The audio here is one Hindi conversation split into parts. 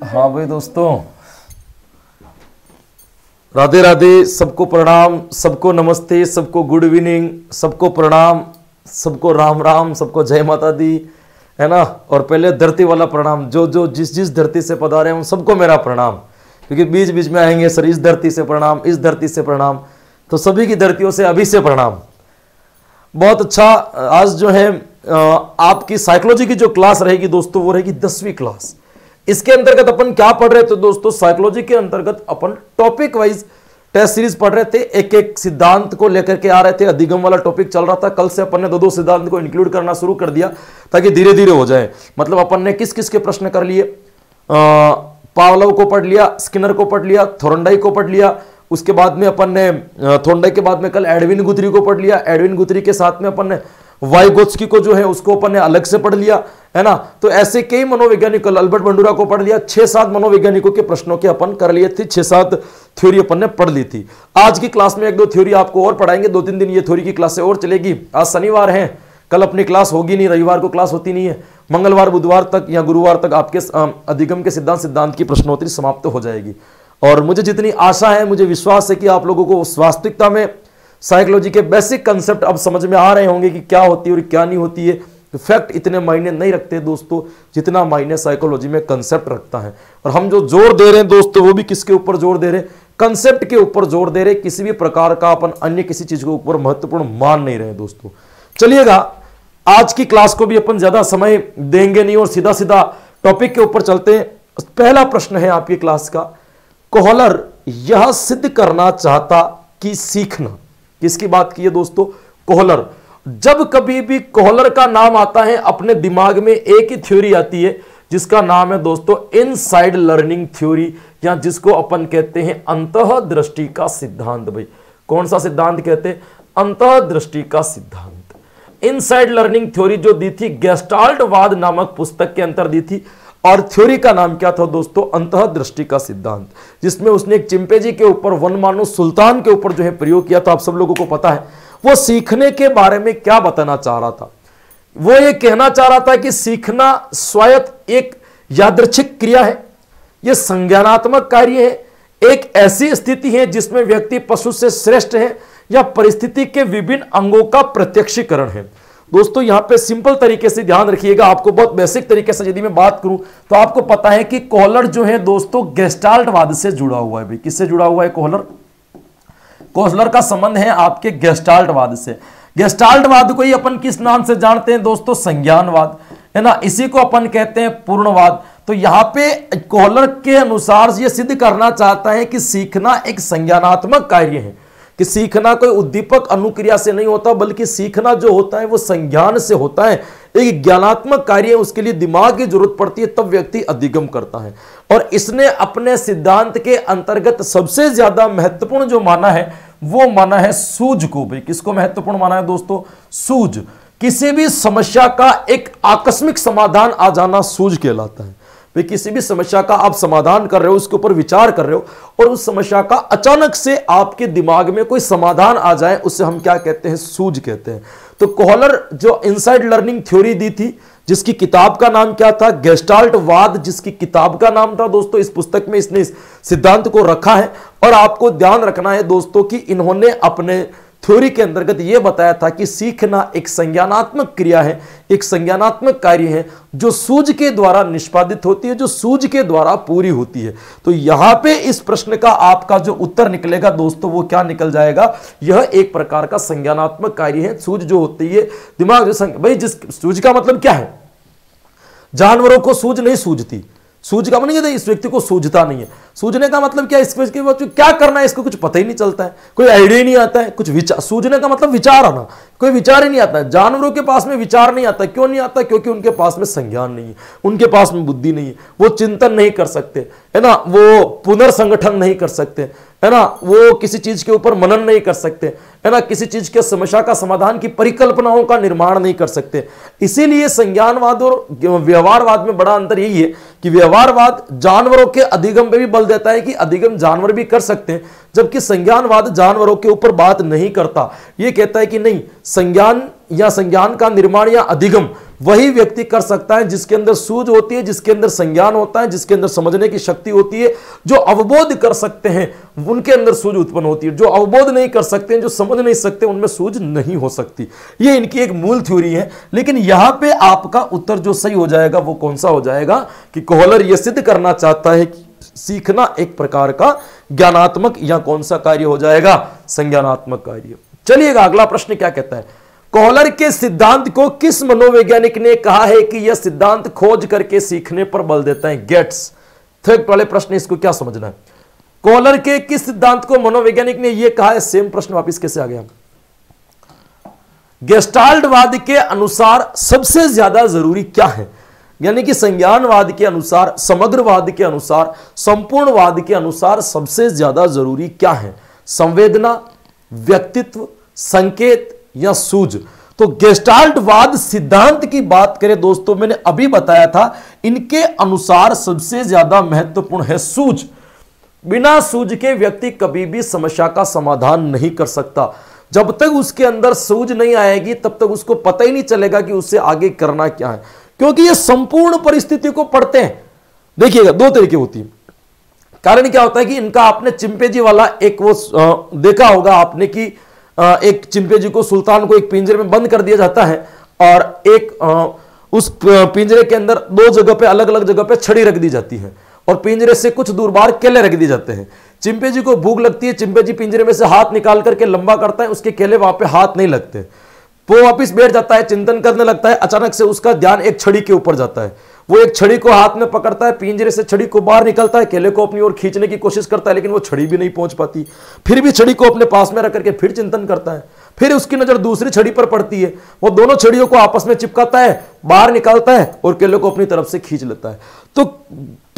हाँ भाई दोस्तों राधे राधे सबको प्रणाम सबको नमस्ते सबको गुड इवनिंग सबको प्रणाम सबको राम राम सबको जय माता दी है ना और पहले धरती वाला प्रणाम जो जो जिस जिस धरती से पधारे उन सबको मेरा प्रणाम क्योंकि बीच बीच में आएंगे सर इस धरती से प्रणाम इस धरती से प्रणाम तो सभी की धरतियों से अभी से प्रणाम बहुत अच्छा आज जो है आपकी साइकोलॉजी की जो क्लास रहेगी दोस्तों वो रहेगी दसवीं क्लास इसके अंतर्गत अपन क्या पढ़ रहे थे दोस्तों साइकोलॉजी के अंतर्गत अपन टॉपिक वाइज टेस्ट सीरीज पढ़ रहे थे एक एक सिद्धांत को लेकर के आ रहे थे अधिगम वाला टॉपिक चल रहा था कल से अपन ने दो दो सिद्धांत को इंक्लूड करना शुरू कर दिया ताकि धीरे धीरे हो जाए मतलब अपन ने किस किस के प्रश्न कर लिए पावलव को पढ़ लिया स्किनर को पढ़ लिया थोरंडाई को पढ़ लिया उसके बाद में अपन ने थोरंडाई के बाद में कल एडविन गुथरी को पढ़ लिया एडविन गुथरी के साथ में अपन ने वाइगोत्सकी को जो है उसको अपन ने अलग से पढ़ लिया है ना तो ऐसे कई मनोवैज्ञानिक अल्बर्ट बंडूरा को पढ़ लिया छह सात मनोवैज्ञानिकों के प्रश्नों के अपन कर लिए थे छह सात थ्योरी अपन ने पढ़ ली थी आज की क्लास में एक दो थ्योरी आपको और पढ़ाएंगे दो तीन दिन ये थ्योरी की क्लासें और चलेगी आज शनिवार है कल अपनी क्लास होगी नहीं रविवार को क्लास होती नहीं है मंगलवार बुधवार तक या गुरुवार तक आपके अधिगम के सिद्धांत सिद्धांत की प्रश्नोत्तरी समाप्त हो जाएगी और मुझे जितनी आशा है मुझे विश्वास है कि आप लोगों को वास्तविकता में साइकोलॉजी के बेसिक कंसेप्ट अब समझ में आ रहे होंगे कि क्या होती है और क्या नहीं होती है तो फैक्ट इतने मायने नहीं रखते दोस्तों जितना मायने साइकोलॉजी में कंसेप्ट रखता है और हम जो जोर दे रहे हैं दोस्तों वो भी किसके ऊपर जोर दे रहे हैं कंसेप्ट के ऊपर जोर दे रहे किसी भी प्रकार का अपन अन्य किसी चीज के ऊपर महत्वपूर्ण मान नहीं रहे दोस्तों चलिएगा आज की क्लास को भी अपन ज्यादा समय देंगे नहीं और सीधा सीधा टॉपिक के ऊपर चलते हैं पहला प्रश्न है आपकी क्लास का कोहलर यह सिद्ध करना चाहता कि सीखना किसकी बात की है दोस्तों कोहलर जब कभी भी कोहलर का नाम आता है अपने दिमाग में एक ही थ्योरी आती है जिसका नाम है दोस्तों इनसाइड लर्निंग थ्योरी या जिसको अपन कहते हैं अंत दृष्टि का सिद्धांत भाई कौन सा सिद्धांत कहते हैं अंत दृष्टि का सिद्धांत इनसाइड लर्निंग थ्योरी जो दी थी गेस्टाल्टवाद नामक पुस्तक के अंतर दी थी और थ्योरी का नाम क्या था दोस्तों अंत दृष्टि का सिद्धांत जिसमें उसने एक चिंपेजी के ऊपर वन मानो सुल्तान के ऊपर जो है प्रयोग किया था आप सब लोगों को पता है वो सीखने के बारे में क्या बताना चाह रहा था वो ये कहना चाह रहा था कि सीखना स्वायत्त एक यादृच्छिक क्रिया है यह संज्ञानात्मक कार्य है एक ऐसी स्थिति है जिसमें व्यक्ति पशु से श्रेष्ठ है या परिस्थिति के विभिन्न अंगों का प्रत्यक्षीकरण है दोस्तों यहां पे सिंपल तरीके से ध्यान रखिएगा आपको बहुत बेसिक तरीके से यदि मैं बात करूं तो आपको पता है कि कोहलर जो है दोस्तों गेस्टाल्टवाद से जुड़ा हुआ है किससे जुड़ा हुआ है कोहलर कोहलर का संबंध है आपके गेस्टाल्टवाद से गेस्टाल्टवाद को ही अपन किस नाम से जानते हैं दोस्तों संज्ञानवाद है ना इसी को अपन कहते हैं पूर्णवाद तो यहाँ पे कोहलर के अनुसार ये सिद्ध करना चाहता है कि सीखना एक संज्ञानात्मक कार्य है कि सीखना कोई उद्दीपक अनुक्रिया से नहीं होता बल्कि सीखना जो होता है वो संज्ञान से होता है एक ज्ञानात्मक कार्य उसके लिए दिमाग की जरूरत पड़ती है तब व्यक्ति अधिगम करता है और इसने अपने सिद्धांत के अंतर्गत सबसे ज्यादा महत्वपूर्ण जो माना है वो माना है सूझ को भी किसको महत्वपूर्ण माना है दोस्तों सूझ किसी भी समस्या का एक आकस्मिक समाधान आ जाना सूझ कहलाता है वे किसी भी समस्या का आप समाधान कर रहे हो उसके ऊपर विचार कर रहे हो और उस समस्या का अचानक से आपके दिमाग में कोई समाधान आ जाए उससे हम क्या कहते हैं सूझ कहते हैं तो कोहलर जो इनसाइड लर्निंग थ्योरी दी थी जिसकी किताब का नाम क्या था गेस्टाल्ट वाद जिसकी किताब का नाम था दोस्तों इस पुस्तक में इसने इस सिद्धांत को रखा है और आपको ध्यान रखना है दोस्तों कि इन्होंने अपने थ्योरी के अंतर्गत यह बताया था कि सीखना एक संज्ञानात्मक क्रिया है एक संज्ञानात्मक कार्य है जो सूझ के द्वारा निष्पादित होती है जो सूझ के द्वारा पूरी होती है तो यहां पे इस प्रश्न का आपका जो उत्तर निकलेगा दोस्तों वो क्या निकल जाएगा यह एक प्रकार का संज्ञानात्मक कार्य है सूझ जो होती है दिमाग जो भाई जिस सूझ का मतलब क्या है जानवरों को सूझ नहीं सूझती सूझ का मतलब इस व्यक्ति को सूझता नहीं है सूझने का मतलब क्या इसके इसके बच्चों क्या करना है इसको कुछ पता ही नहीं चलता है कोई आइडिया नहीं आता है कुछ विचार सूझने का मतलब विचार आना कोई विचार ही नहीं आता है जानवरों के पास में विचार नहीं आता क्यों नहीं आता क्योंकि उनके पास में संज्ञान नहीं है उनके पास में बुद्धि नहीं है वो चिंतन नहीं कर सकते है ना वो पुनर्संगठन नहीं कर सकते है ना वो किसी चीज के ऊपर मनन नहीं कर सकते है ना किसी चीज के समस्या का समाधान की परिकल्पनाओं का निर्माण नहीं कर सकते इसीलिए संज्ञानवाद और व्यवहारवाद में बड़ा अंतर यही है कि व्यवहारवाद जानवरों के अधिगम पे भी बल बल देता है कि अधिगम जानवर भी कर सकते हैं जबकि संज्ञानवाद जानवरों के ऊपर बात नहीं करता ये कहता है कि नहीं संज्ञान या संज्ञान का निर्माण या अधिगम वही व्यक्ति कर सकता है जिसके अंदर सूझ होती है जिसके अंदर संज्ञान होता है जिसके अंदर समझने की शक्ति होती है जो अवबोध कर सकते हैं उनके अंदर सूझ उत्पन्न होती है जो अवबोध नहीं कर सकते हैं जो समझ नहीं सकते उनमें सूझ नहीं हो सकती ये इनकी एक मूल थ्योरी है लेकिन यहां पे आपका उत्तर जो सही हो जाएगा वो कौन सा हो जाएगा कि कोहलर यह सिद्ध करना चाहता है कि सीखना एक प्रकार का ज्ञानात्मक या कौन सा कार्य हो जाएगा संज्ञानात्मक कार्य चलिएगा अगला प्रश्न क्या कहता है कोहलर के सिद्धांत को किस मनोवैज्ञानिक ने कहा है कि यह सिद्धांत खोज करके सीखने पर बल देता है गेट्स थर्ड पहले प्रश्न इसको क्या समझना है कोहलर के किस सिद्धांत को मनोवैज्ञानिक ने यह कहा है सेम प्रश्न वापिस कैसे आ गया गेस्टाल्टवाद के अनुसार सबसे ज्यादा जरूरी क्या है यानी कि संज्ञानवाद के अनुसार समग्रवाद के अनुसार संपूर्णवाद के अनुसार सबसे ज्यादा जरूरी क्या है संवेदना व्यक्तित्व संकेत या सूझ तो गेस्टाल्टवाद सिद्धांत की बात करें दोस्तों मैंने अभी बताया था इनके अनुसार सबसे ज्यादा महत्वपूर्ण है सूझ बिना सूझ के व्यक्ति कभी भी समस्या का समाधान नहीं कर सकता जब तक उसके अंदर सूझ नहीं आएगी तब तक उसको पता ही नहीं चलेगा कि उससे आगे करना क्या है क्योंकि ये संपूर्ण परिस्थिति को पढ़ते हैं देखिएगा दो तरीके होती है कारण क्या होता है कि इनका आपने चिंपेजी वाला एक वो देखा होगा आपने कि एक चिंपेजी को सुल्तान को एक पिंजरे में बंद कर दिया जाता है और एक उस पिंजरे के अंदर दो जगह पे अलग अलग जगह पे छड़ी रख दी जाती है और पिंजरे से कुछ दूर बाहर केले रख दिए जाते हैं चिंपेजी को भूख लगती है चिंपेजी पिंजरे में से हाथ निकाल करके लंबा करता है उसके केले वहां पे हाथ नहीं लगते वो वापिस बैठ जाता है चिंतन करने लगता है अचानक से उसका ध्यान एक छड़ी के ऊपर जाता है वो एक छड़ी को हाथ में पकड़ता है पिंजरे से छड़ी को बाहर निकलता है केले को अपनी ओर खींचने की कोशिश करता है लेकिन वो छड़ी भी नहीं पहुंच पाती फिर भी छड़ी को अपने पास में रख करके फिर चिंतन करता है फिर उसकी नज़र दूसरी छड़ी पर पड़ती है वो दोनों छड़ियों को आपस में चिपकाता है बाहर निकालता है और केले को अपनी तरफ से खींच लेता है तो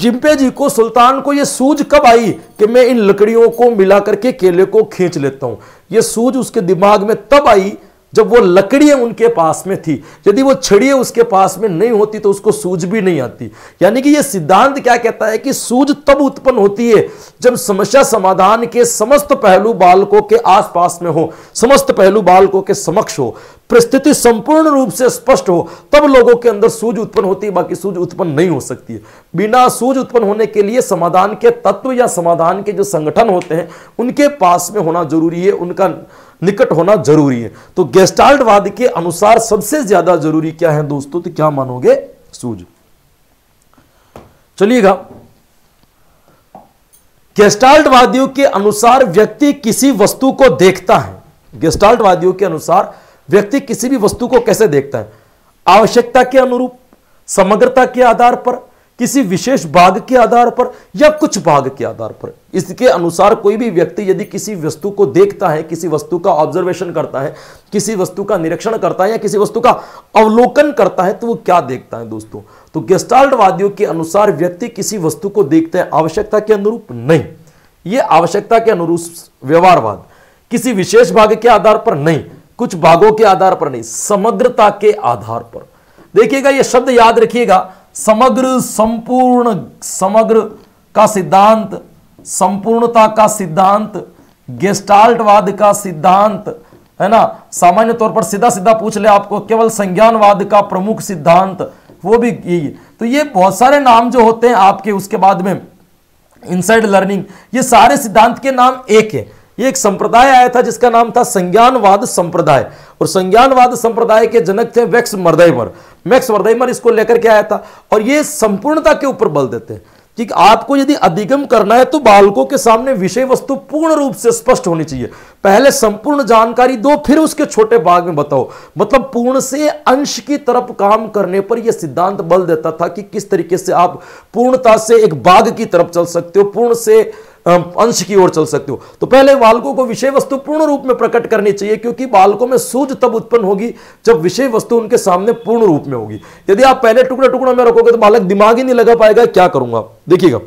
चिंपे जी को सुल्तान को ये सूझ कब आई कि मैं इन लकड़ियों को मिला करके केले को खींच लेता हूं ये सूझ उसके दिमाग में तब आई जब वो लकड़ियाँ उनके पास में थी यदि वो छड़िए उसके पास में नहीं होती तो उसको सूझ भी नहीं आती यानी कि ये सिद्धांत क्या कहता है कि सूझ तब उत्पन्न होती है जब समस्या समाधान के समस्त पहलू बालकों के आसपास में हो समस्त पहलू बालकों के समक्ष हो परिस्थिति संपूर्ण रूप से स्पष्ट हो तब लोगों के अंदर सूझ उत्पन्न होती है बाकी सूझ उत्पन्न नहीं हो सकती है बिना सूझ उत्पन्न होने के लिए समाधान के तत्व या समाधान के जो संगठन होते हैं उनके पास में होना जरूरी है उनका निकट होना जरूरी है तो गेस्टाल्टवाद के अनुसार सबसे ज्यादा जरूरी क्या है दोस्तों तो क्या मानोगे सूझ चलिएगा गेस्टाल्टवादियों के अनुसार व्यक्ति किसी वस्तु को देखता है गेस्टाल्टवादियों के अनुसार व्यक्ति किसी भी वस्तु को कैसे देखता है आवश्यकता के अनुरूप समग्रता के आधार पर किसी विशेष भाग के आधार पर या कुछ भाग के आधार पर इसके अनुसार कोई भी व्यक्ति यदि किसी वस्तु को देखता है किसी वस्तु का ऑब्जर्वेशन करता है किसी वस्तु का निरीक्षण करता है या किसी वस्तु का अवलोकन करता है तो वो क्या देखता है दोस्तों तो गेस्टाल्टवादियों के अनुसार व्यक्ति किसी वस्तु को देखते हैं आवश्यकता के अनुरूप नहीं ये आवश्यकता के अनुरूप व्यवहारवाद किसी विशेष भाग के आधार पर नहीं कुछ भागों के आधार पर नहीं समग्रता के आधार पर देखिएगा ये शब्द याद रखिएगा समग्र संपूर्ण समग्र का सिद्धांत संपूर्णता का सिद्धांत गेस्टाल्टवाद का सिद्धांत है ना सामान्य तौर पर सीधा सीधा पूछ ले आपको केवल संज्ञानवाद का प्रमुख सिद्धांत वो भी यही है तो ये बहुत सारे नाम जो होते हैं आपके उसके बाद में इनसाइड लर्निंग ये सारे सिद्धांत के नाम एक है ये एक संप्रदाय आया था जिसका नाम था संज्ञानवाद संप्रदाय और संज्ञानवाद संप्रदाय के जनक थे वैक्स मर्दैमर मैक्स मर्दैमर इसको लेकर के आया था और ये संपूर्णता के ऊपर बल देते हैं कि आपको यदि अधिगम करना है तो बालकों के सामने विषय वस्तु पूर्ण रूप से स्पष्ट होनी चाहिए पहले संपूर्ण जानकारी दो फिर उसके छोटे भाग में बताओ मतलब पूर्ण से अंश की तरफ काम करने पर यह सिद्धांत बल देता था कि किस तरीके से आप पूर्णता से एक बाघ की तरफ चल सकते हो पूर्ण से अंश की ओर चल सकते हो तो पहले बालकों को विषय वस्तु पूर्ण रूप में प्रकट करनी चाहिए क्योंकि बालकों में सूझ तब उत्पन्न होगी जब विषय वस्तु उनके सामने पूर्ण रूप में होगी यदि आप पहले टुकड़ा टुकड़ा में रखोगे तो बालक दिमाग ही नहीं लगा पाएगा क्या करूंगा देखिएगा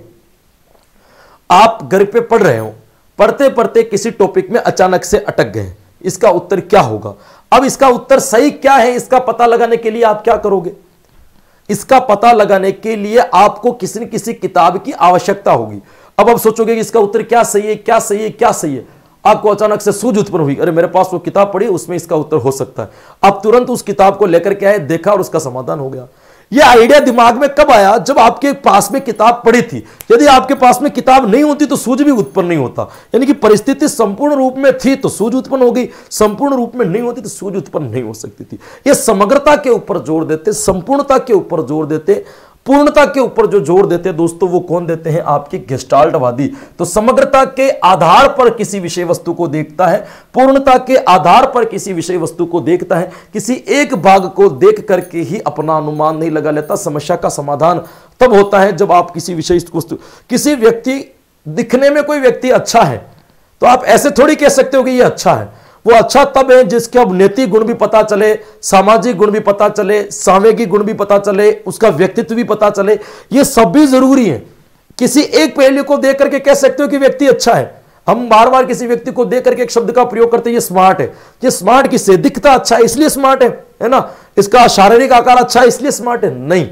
आप घर पे पढ़ रहे हो पढ़ते पढ़ते किसी टॉपिक में अचानक से अटक गए इसका उत्तर क्या होगा अब इसका उत्तर सही क्या है इसका पता लगाने के लिए आप क्या करोगे इसका पता लगाने के लिए आपको किसी न किसी किताब की आवश्यकता होगी अब आप सोचोगे कि इसका उत्तर क्या सही है क्या सही है क्या सही है आपको अचानक से सूझ उत्पन्न हुई अरे मेरे पास वो किताब पड़ी उसमें इसका उत्तर हो सकता है आप तुरंत उस किताब को लेकर के आए देखा और उसका समाधान हो गया ये आइडिया दिमाग में कब आया जब आपके पास में किताब पड़ी थी यदि आपके पास में किताब नहीं होती तो सूझ भी उत्पन्न नहीं होता यानी कि परिस्थिति संपूर्ण रूप में थी तो सूझ उत्पन्न हो गई संपूर्ण रूप में नहीं होती तो सूझ उत्पन्न नहीं हो सकती थी यह समग्रता के ऊपर जोर देते संपूर्णता के ऊपर जोर देते पूर्णता के ऊपर जो जोर देते हैं दोस्तों वो कौन देते हैं आपके गेस्टाल्टवादी तो समग्रता के आधार पर किसी विषय वस्तु को देखता है पूर्णता के आधार पर किसी विषय वस्तु को देखता है किसी एक भाग को देख करके ही अपना अनुमान नहीं लगा लेता समस्या का समाधान तब होता है जब आप किसी विषय वस्तु किसी व्यक्ति दिखने में कोई व्यक्ति अच्छा है तो आप ऐसे थोड़ी कह सकते हो कि यह अच्छा है वो अच्छा तब है जिसके अब नैतिक गुण भी पता चले सामाजिक गुण भी पता चले सावेगिक गुण भी पता चले उसका व्यक्तित्व भी पता चले ये सब भी जरूरी है किसी एक पहलू को देख करके कह सकते हो कि व्यक्ति अच्छा है हम बार बार किसी व्यक्ति को देख करके एक शब्द का प्रयोग करते हैं ये स्मार्ट है ये स्मार्ट किससे दिखता अच्छा है इसलिए स्मार्ट है है ना इसका शारीरिक आकार अच्छा है इसलिए स्मार्ट है नहीं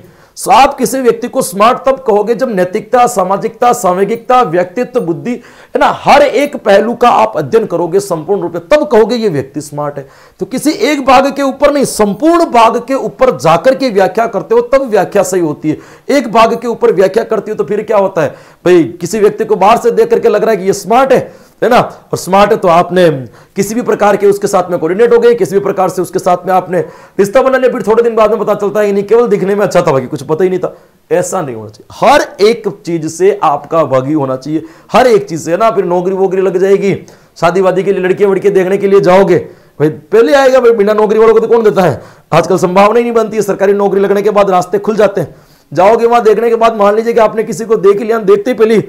आप किसी व्यक्ति को स्मार्ट तब कहोगे जब नैतिकता सामाजिकता सामूहिकता व्यक्तित्व बुद्धि है ना हर एक पहलू का आप अध्ययन करोगे संपूर्ण रूप से तब कहोगे ये व्यक्ति स्मार्ट है तो किसी एक भाग के ऊपर नहीं संपूर्ण भाग के ऊपर जाकर के व्याख्या करते हो तब व्याख्या सही होती है एक भाग के ऊपर व्याख्या करती हो तो फिर क्या होता है भाई किसी व्यक्ति को बाहर से देख करके लग रहा है कि यह स्मार्ट है है ना और स्मार्ट है तो आपने किसी भी प्रकार के उसके साथ में कोऑर्डिनेट हो गए किसी भी प्रकार से उसके साथ में आपने रिश्ता बना लिया फिर थोड़े दिन बाद में पता चलता है कि नहीं केवल दिखने में अच्छा था बाकी कुछ पता ही नहीं था ऐसा नहीं होना चाहिए हर एक चीज से आपका भागी होना चाहिए हर एक चीज से है ना फिर नौकरी वोकरी लग जाएगी शादी वादी के लिए लड़कियां वड़के देखने के लिए जाओगे भाई पहले आएगा भाई बिना नौकरी वालों को तो कौन देता है आजकल संभावना ही नहीं बनती है सरकारी नौकरी लगने के बाद रास्ते खुल जाते हैं जाओगे वहां देखने के बाद मान लीजिए कि आपने किसी को देख लिया देखते ही पहले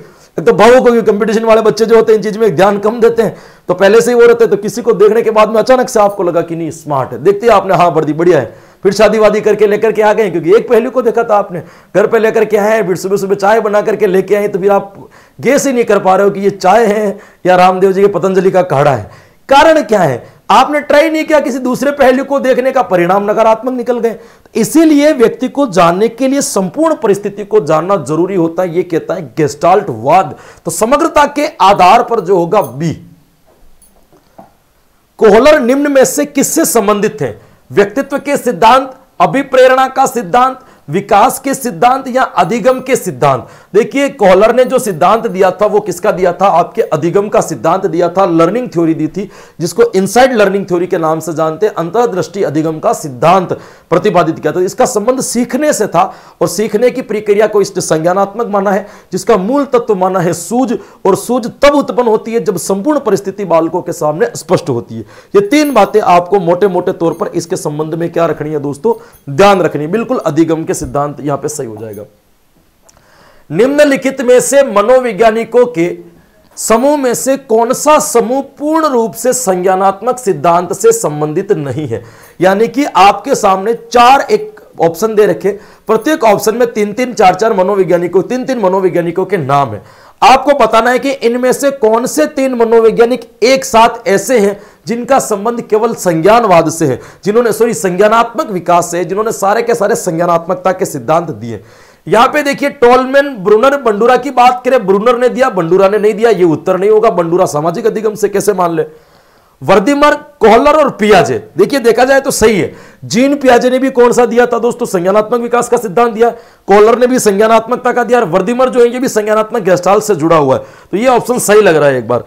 तो भावुक होगी कंपटीशन वाले बच्चे जो होते हैं इन चीज में ध्यान कम देते हैं तो पहले से ही वो रहते हैं तो किसी को देखने के बाद में अचानक से आपको लगा कि नहीं स्मार्ट है देखते आपने हाँ भर दी बढ़िया है फिर शादी वादी करके लेकर के आ गए क्योंकि एक पहलू को देखा था आपने घर पे लेकर के आए फिर सुबह सुबह चाय बना करके लेके आए तो फिर आप गेस ही नहीं कर पा रहे हो कि ये चाय है या रामदेव जी के पतंजलि का काढ़ा है कारण क्या है आपने ट्राई नहीं किया किसी दूसरे पहलू को देखने का परिणाम नकारात्मक निकल गए तो इसीलिए व्यक्ति को जानने के लिए संपूर्ण परिस्थिति को जानना जरूरी होता है यह कहता है गेस्टाल्ट वाद तो समग्रता के आधार पर जो होगा बी कोहलर निम्न में से किससे संबंधित है व्यक्तित्व के सिद्धांत अभिप्रेरणा का सिद्धांत विकास के सिद्धांत या अधिगम के सिद्धांत देखिए कॉलर ने जो सिद्धांत दिया था वो किसका दिया था आपके अधिगम का सिद्धांत दिया था लर्निंग थ्योरी दी थी जिसको इनसाइड लर्निंग थ्योरी के नाम से जानते हैं अंतर्दृष्टि अधिगम का सिद्धांत प्रतिपादित किया था इसका संबंध सीखने से था और सीखने की प्रक्रिया को इसने संज्ञानात्मक माना है जिसका मूल तत्व माना है सूझ और सूझ तब उत्पन्न होती है जब संपूर्ण परिस्थिति बालकों के सामने स्पष्ट होती है ये तीन बातें आपको मोटे मोटे तौर पर इसके संबंध में क्या रखनी है दोस्तों ध्यान रखनी बिल्कुल अधिगम के सिद्धांत यहां पर सही हो जाएगा निम्नलिखित में से मनोवैज्ञानिकों के समूह में से कौन सा समूह पूर्ण रूप से संज्ञानात्मक सिद्धांत से संबंधित नहीं है यानी कि आपके सामने चार एक ऑप्शन दे रखे प्रत्येक ऑप्शन में तीन तीन चार चार मनोवैज्ञानिकों तीन तीन मनोवैज्ञानिकों के नाम है आपको बताना है कि इनमें से कौन से तीन मनोवैज्ञानिक एक साथ ऐसे हैं जिनका संबंध केवल संज्ञानवाद से है जिन्होंने सॉरी संज्ञानात्मक विकास से जिन्होंने सारे के सारे संज्ञानात्मकता के सिद्धांत दिए यहां पे देखिए टोलमेन ब्रूनर बंडूरा की बात करें ब्रूनर ने दिया बंडूरा ने नहीं दिया ये उत्तर नहीं होगा बंडूरा सामाजिक अधिगम से कैसे मान ले वर्दीमर कोहलर और पियाजे देखिए देखा जाए तो सही है जीन पियाजे ने भी कौन सा दिया था दोस्तों संज्ञानात्मक विकास का सिद्धांत दिया कोहलर ने भी संज्ञानात्मकता का दिया और वर्दीमर जो है ये भी संज्ञानात्मक गैस्टाल से जुड़ा हुआ है तो ये ऑप्शन सही लग रहा है एक बार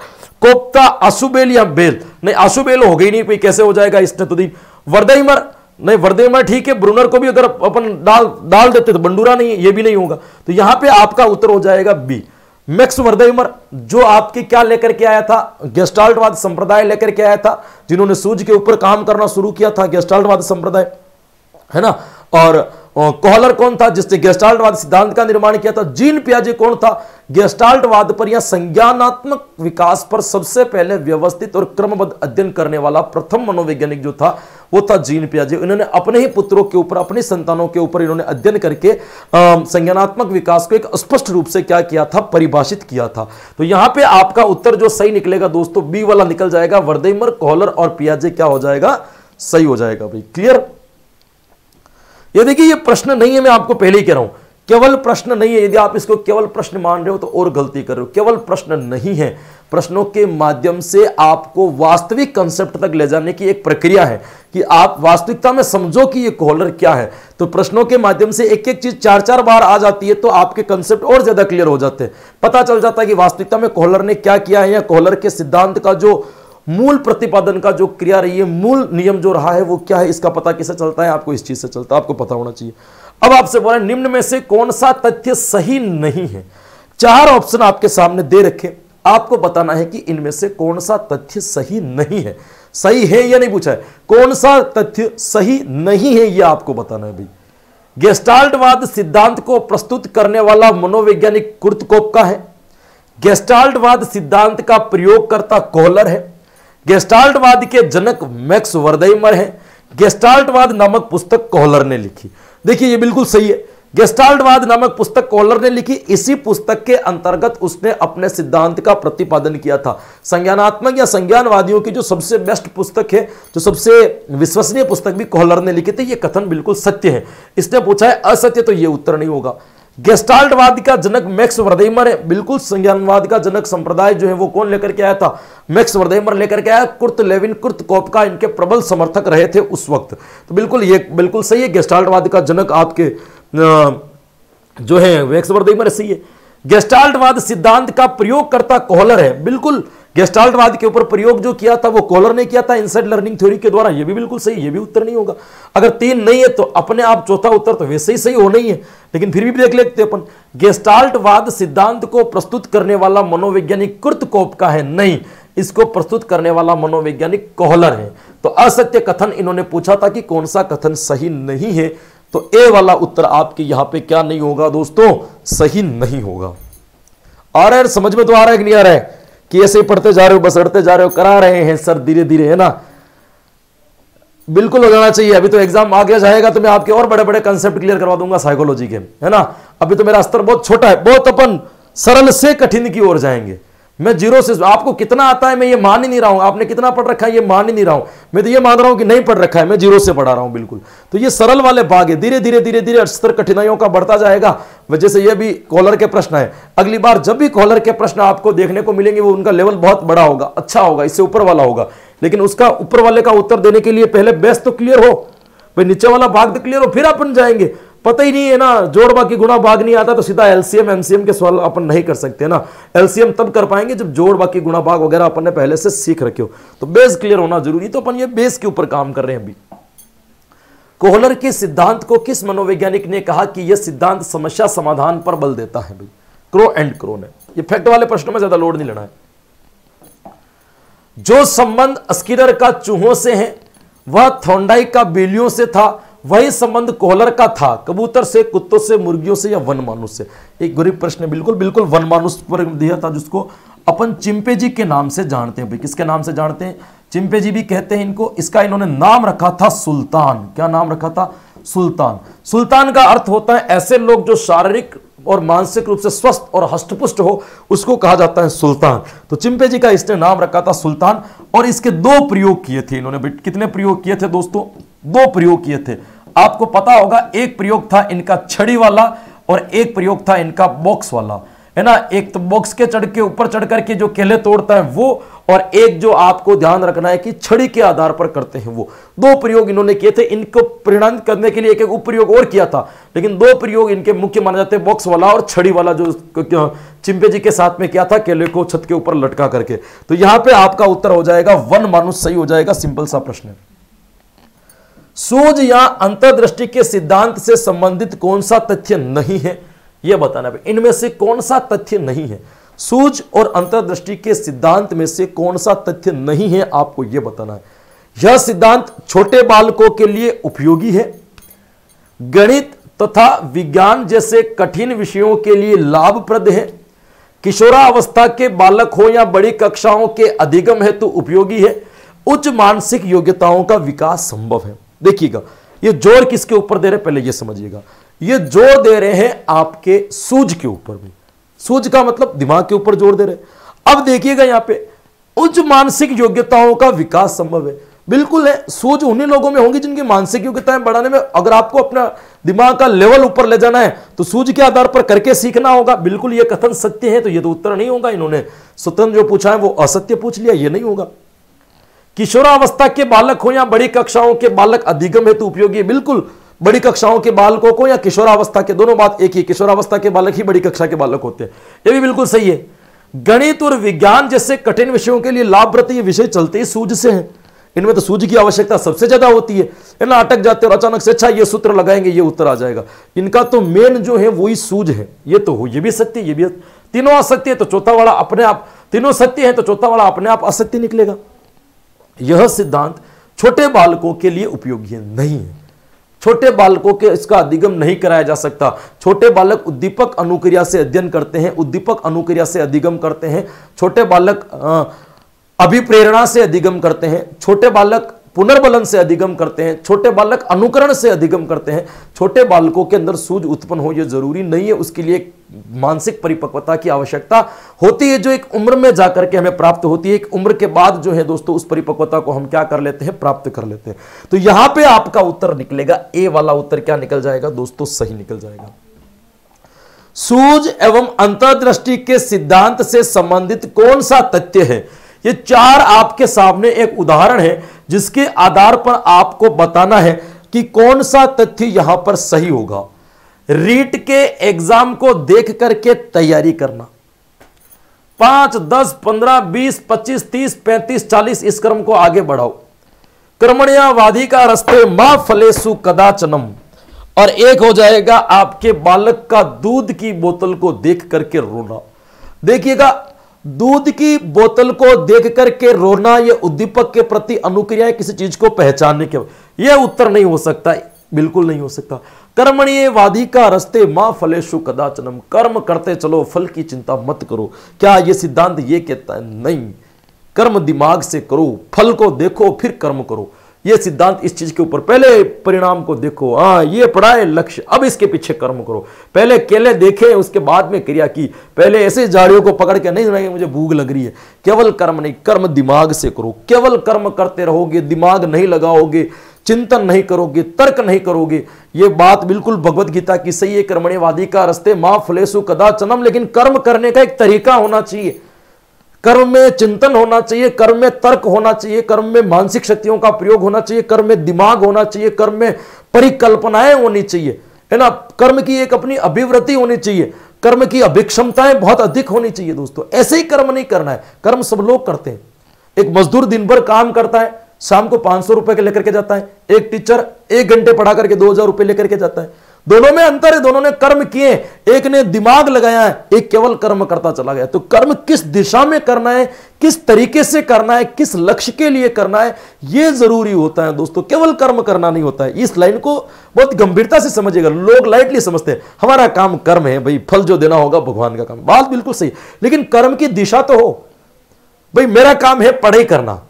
कोप्ता आशुबेल या बेल नहीं आशुबेल हो गई नहीं कोई कैसे हो जाएगा इसने तो दिन वर्दीमर नहीं वर्दे में ठीक है ब्रूनर को भी अगर अपन डाल डाल देते तो बंडूरा नहीं ये भी नहीं होगा तो यहां पे आपका उत्तर हो जाएगा बी मैक्स वर्देमर जो आपके क्या लेकर के आया था गेस्टाल्टवाद संप्रदाय लेकर के आया था जिन्होंने सूज के ऊपर काम करना शुरू किया था गेस्टाल्टवाद संप्रदाय है ना और कोहलर कौन था जिसने गेस्टाल्टवाद सिद्धांत का निर्माण किया था जीन प्याजे कौन था गेस्टाल्टवाद पर या संज्ञानात्मक विकास पर सबसे पहले व्यवस्थित और क्रमबद्ध अध्ययन करने वाला प्रथम मनोवैज्ञानिक जो था वो था जीन प्याजे इन्होंने अपने ही पुत्रों के ऊपर अपनी संतानों के ऊपर इन्होंने अध्ययन करके संज्ञानात्मक विकास को एक स्पष्ट रूप से क्या किया था परिभाषित किया था तो यहां पर आपका उत्तर जो सही निकलेगा दोस्तों बी वाला निकल जाएगा वर्देमर कोहलर और पियाजे क्या हो जाएगा सही हो जाएगा भाई क्लियर ये देखिए ये प्रश्न नहीं है मैं आपको पहले ही कह रहा हूं केवल प्रश्न नहीं है यदि आप इसको केवल प्रश्न मान रहे हो तो और गलती कर रहे हो केवल प्रश्न नहीं है प्रश्नों के माध्यम से आपको वास्तविक कंसेप्ट तक ले जाने की एक प्रक्रिया है कि आप वास्तविकता में समझो कि ये कोहलर क्या है तो प्रश्नों के माध्यम से एक एक चीज चार चार बार आ जाती है तो आपके कंसेप्ट और ज्यादा क्लियर हो जाते हैं पता चल जाता है कि वास्तविकता में कोहलर ने क्या किया है या कोहलर के सिद्धांत का जो मूल प्रतिपादन का जो क्रिया रही है मूल नियम जो रहा है वो क्या है इसका पता किसे चलता है आपको इस चीज से चलता है आपको पता होना चाहिए अब आपसे बोला निम्न में से कौन सा तथ्य सही नहीं है चार ऑप्शन आपके सामने दे रखे आपको बताना है कि इनमें से कौन सा तथ्य सही नहीं है सही है या नहीं पूछा है कौन सा तथ्य सही नहीं है यह आपको बताना है भाई गेस्टाल्टवाद सिद्धांत को प्रस्तुत करने वाला मनोवैज्ञानिक कुर्तकोप का है गेस्टाल्टवाद सिद्धांत का प्रयोगकर्ता कोहलर है गेस्टाल्टवाद के जनक मैक्स वर्दईमर है गेस्टाल्टवाद नामक पुस्तक कोहलर ने लिखी देखिए ये बिल्कुल सही है गेस्टाल्टवाद नामक पुस्तक कोहलर ने लिखी इसी पुस्तक के अंतर्गत उसने अपने सिद्धांत का प्रतिपादन किया था संज्ञानात्मक या संज्ञानवादियों की जो सबसे बेस्ट पुस्तक है जो सबसे विश्वसनीय पुस्तक भी कोहलर ने लिखी थी ये कथन बिल्कुल सत्य है इसने पूछा है असत्य तो ये उत्तर नहीं होगा गेस्टाल्टवाद का जनक मैक्स वर्देमर है बिल्कुल संज्ञानवाद का जनक संप्रदाय जो है वो कौन लेकर के आया था मैक्स वर्देमर लेकर के आया कुर्त लेविन कुर्त कोप का इनके प्रबल समर्थक रहे थे उस वक्त तो बिल्कुल ये बिल्कुल सही है गेस्टाल्टवाद का जनक आपके जो है मैक्स वर्देमर सही है गेस्टाल्टवाद सिद्धांत का प्रयोगकर्ता कोहलर है बिल्कुल गेस्टाल्टवाद के ऊपर प्रयोग जो किया था वो कोहलर ने किया था इनसाइड लर्निंग थ्योरी के द्वारा ये भी बिल्कुल सही ये भी उत्तर नहीं होगा अगर तीन नहीं है तो अपने आप चौथा उत्तर तो वैसे ही सही होना ही है लेकिन फिर भी देख लेते अपन गेस्टाल्टवाद सिद्धांत को प्रस्तुत करने वाला मनोवैज्ञानिक कृत कोप का है नहीं इसको प्रस्तुत करने वाला मनोवैज्ञानिक कोहलर है तो असत्य कथन इन्होंने पूछा था कि कौन सा कथन सही नहीं है तो ए वाला उत्तर आपके यहां पे क्या नहीं होगा दोस्तों सही नहीं होगा आ रहा है समझ में तो आ रहा है कि नहीं आ रहा है कि ऐसे ही पढ़ते जा रहे हो बस अड़ते जा रहे हो करा रहे हैं सर धीरे धीरे है ना बिल्कुल हो जाना चाहिए अभी तो एग्जाम आ गया जाएगा तो मैं आपके और बड़े बड़े कंसेप्ट क्लियर करवा दूंगा साइकोलॉजी के है ना अभी तो मेरा स्तर बहुत छोटा है बहुत अपन सरल से कठिन की ओर जाएंगे मैं जीरो से आपको कितना आता है मैं ये मान ही नहीं रहा हूं आपने कितना पढ़ रखा है ये मान ही नहीं रहा हूं मैं तो ये मान रहा हूं कि नहीं पढ़ रखा है मैं जीरो से पढ़ा रहा हूं बिल्कुल तो ये सरल वाले भाग है धीरे धीरे धीरे धीरे स्तर कठिनाइयों का बढ़ता जाएगा वजह से ये भी कॉलर के प्रश्न है अगली बार जब भी कॉलर के प्रश्न आपको देखने को मिलेंगे वो उनका लेवल बहुत बड़ा होगा अच्छा होगा इससे ऊपर वाला होगा लेकिन उसका ऊपर वाले का उत्तर देने के लिए पहले बेस्ट तो क्लियर हो भाई नीचे वाला भाग तो क्लियर हो फिर अपन जाएंगे पता ही नहीं है ना जोड़ बाकी गुणा भाग नहीं आता तो सीधा एलसीएम एमसीएम के सवाल अपन नहीं कर सकते ना एलसीएम तब कर पाएंगे जब जोड़ बाकी गुणा भाग वगैरह अपन ने पहले से सीख रखे हो तो बेस क्लियर होना जरूरी तो अपन ये बेस के ऊपर काम कर रहे हैं अभी कोहलर के सिद्धांत को किस मनोवैज्ञानिक ने कहा कि यह सिद्धांत समस्या समाधान पर बल देता है भाई क्रो एंड क्रो ने यह फैक्ट वाले प्रश्नों में ज्यादा लोड नहीं लेना है जो संबंध स्किनर का चूहों से है वह थोंडाई का बिलियों से था वही संबंध कोहलर का था कबूतर से कुत्तों से मुर्गियों से या वन मानुष से एक गरीब प्रश्न बिल्कुल बिल्कुल वन मानुष पर दिया था जिसको अपन चिंपे जी के नाम से जानते हैं भाई किसके नाम से जानते हैं चिंपे जी भी कहते हैं इनको इसका इन्होंने नाम रखा था सुल्तान क्या नाम रखा था सुल्तान सुल्तान का अर्थ होता है ऐसे लोग जो शारीरिक और मानसिक रूप से स्वस्थ और हष्टपुष्ट हो उसको कहा जाता है सुल्तान तो चिंपे जी का इसने नाम रखा था सुल्तान और इसके दो प्रयोग किए थे इन्होंने कितने प्रयोग किए थे दोस्तों दो प्रयोग किए थे आपको पता होगा एक प्रयोग था इनका छड़ी वाला और एक प्रयोग था इनका बॉक्स वाला है ना एक तो बॉक्स के चढ़ के ऊपर चढ़ करके जो केले तोड़ता है वो और एक जो आपको ध्यान रखना है कि छड़ी के आधार पर करते हैं वो दो प्रयोग इन्होंने किए थे इनको परिणाम करने के लिए एक एक उपयोग और किया था लेकिन दो प्रयोग इनके मुख्य माने जाते हैं बॉक्स वाला और छड़ी वाला जो चिंपे जी के साथ में किया था केले को छत के ऊपर लटका करके तो यहां पर आपका उत्तर हो जाएगा वन मानुस सही हो जाएगा सिंपल सा प्रश्न है सूझ या अंतर्दृष्टि के सिद्धांत से संबंधित कौन सा तथ्य नहीं है यह बताना इनमें से कौन सा तथ्य नहीं है सूझ और अंतर्दृष्टि के सिद्धांत में से कौन सा तथ्य नहीं है आपको यह बताना है यह सिद्धांत छोटे बालकों के लिए उपयोगी है गणित तथा विज्ञान जैसे कठिन विषयों के लिए लाभप्रद है किशोरावस्था के बालक हो या बड़ी कक्षाओं के अधिगम हेतु तो उपयोगी है उच्च मानसिक योग्यताओं का विकास संभव है देखिएगा ये जोर किसके ऊपर दे रहे पहले ये समझिएगा ये जोर दे रहे हैं आपके सूझ के ऊपर भी सूज का मतलब दिमाग के ऊपर जोर दे रहे अब देखिएगा यहां पे उच्च मानसिक योग्यताओं का विकास संभव है बिल्कुल है सूझ उन्हीं लोगों में होंगी जिनकी मानसिक योग्यताएं बढ़ाने में अगर आपको अपना दिमाग का लेवल ऊपर ले जाना है तो सूझ के आधार पर करके सीखना होगा बिल्कुल यह कथन सत्य है तो यह तो उत्तर नहीं होगा इन्होंने स्वतंत्र जो पूछा है वो असत्य पूछ लिया ये नहीं होगा किशोरावस्था के बालक हो या बड़ी कक्षाओं के बालक अधिगम हेतु उपयोगी है बिल्कुल बड़ी कक्षाओं के बालकों को या किशोरावस्था के दोनों बात एक ही किशोरावस्था के बालक ही बड़ी कक्षा के बालक होते हैं ये भी बिल्कुल सही है गणित और विज्ञान जैसे कठिन विषयों के लिए लाभप्रति विषय चलते ही सूझ से हैं इनमें तो सूझ की आवश्यकता सबसे ज्यादा होती है है ना अटक जाते और अचानक से अच्छा ये सूत्र लगाएंगे ये उत्तर आ जाएगा इनका तो मेन जो है वही सूझ है ये तो हो ये भी सत्य ये भी तीनों असत्य है तो चौथा वाला अपने आप तीनों सत्य है तो चौथा वाला अपने आप असत्य निकलेगा यह सिद्धांत छोटे बालकों के लिए उपयोगी नहीं है छोटे बालकों के इसका अधिगम नहीं कराया जा सकता छोटे बालक उद्दीपक अनुक्रिया से अध्ययन करते हैं उद्दीपक अनुक्रिया से अधिगम करते हैं छोटे बालक अभिप्रेरणा से अधिगम करते हैं छोटे बालक पुनर्बलन से अधिगम करते हैं छोटे बालक अनुकरण से अधिगम करते हैं छोटे बालकों के अंदर सूझ उत्पन्न हो यह जरूरी नहीं है उसके लिए मानसिक परिपक्वता की आवश्यकता होती है जो एक उम्र में जाकर के हमें प्राप्त होती है एक उम्र के बाद जो है दोस्तों उस परिपक्वता को हम क्या कर लेते हैं प्राप्त कर लेते हैं तो यहां पर आपका उत्तर निकलेगा ए वाला उत्तर क्या निकल जाएगा दोस्तों सही निकल जाएगा सूझ एवं अंतर्दृष्टि के सिद्धांत से संबंधित कौन सा तथ्य है ये चार आपके सामने एक उदाहरण है जिसके आधार पर आपको बताना है कि कौन सा तथ्य यहां पर सही होगा रीट के एग्जाम को देख करके तैयारी करना पांच दस पंद्रह बीस पच्चीस तीस पैंतीस चालीस इस क्रम को आगे बढ़ाओ कर्मण्यावादी का रस्ते मां फलेसु कदाचनम और एक हो जाएगा आपके बालक का दूध की बोतल को देख करके रोना देखिएगा दूध की बोतल को देख करके रोना यह उद्दीपक के प्रति अनुक्रिया किसी चीज को पहचानने के यह उत्तर नहीं हो सकता बिल्कुल नहीं हो सकता कर्मणीय वादी का रस्ते मां फलेशु कदाचनम कर्म करते चलो फल की चिंता मत करो क्या यह सिद्धांत ये कहता है नहीं कर्म दिमाग से करो फल को देखो फिर कर्म करो ये सिद्धांत इस चीज के ऊपर पहले परिणाम को देखो हाँ ये पढ़ाए लक्ष्य अब इसके पीछे कर्म करो पहले केले देखे उसके बाद में क्रिया की पहले ऐसे झाड़ियों को पकड़ के नहीं रहेंगे मुझे भूख लग रही है केवल कर्म नहीं कर्म दिमाग से करो केवल कर्म करते रहोगे दिमाग नहीं लगाओगे चिंतन नहीं करोगे तर्क नहीं करोगे ये बात बिल्कुल भगवत गीता की सही है कर्मणिवादी का रस्ते माँ फलेसु कदा चनम लेकिन कर्म करने का एक तरीका होना चाहिए कर्म में चिंतन होना चाहिए कर्म में तर्क होना चाहिए कर्म में मानसिक शक्तियों का प्रयोग होना चाहिए कर्म में दिमाग होना चाहिए कर्म में परिकल्पनाएं होनी चाहिए है ना कर्म की एक अपनी अभिवृत्ति होनी चाहिए कर्म की अभिक्षमताएं बहुत अधिक होनी चाहिए दोस्तों ऐसे ही कर्म नहीं करना है कर्म सब लोग करते हैं एक मजदूर दिन भर काम करता है शाम को पांच सौ रुपए के लेकर के जाता है एक टीचर एक घंटे पढ़ा करके दो हजार रुपए लेकर के जाता है दोनों में अंतर है दोनों ने कर्म किए एक ने दिमाग लगाया है एक केवल कर्म करता चला गया तो कर्म किस दिशा में करना है किस तरीके से करना है किस लक्ष्य के लिए करना है यह जरूरी होता है दोस्तों केवल कर्म करना नहीं होता है इस लाइन को बहुत गंभीरता से समझिएगा लोग लाइटली समझते हैं हमारा काम कर्म है भाई फल जो देना होगा भगवान का काम बात बिल्कुल सही लेकिन कर्म की दिशा तो हो भाई मेरा काम है पढ़ाई करना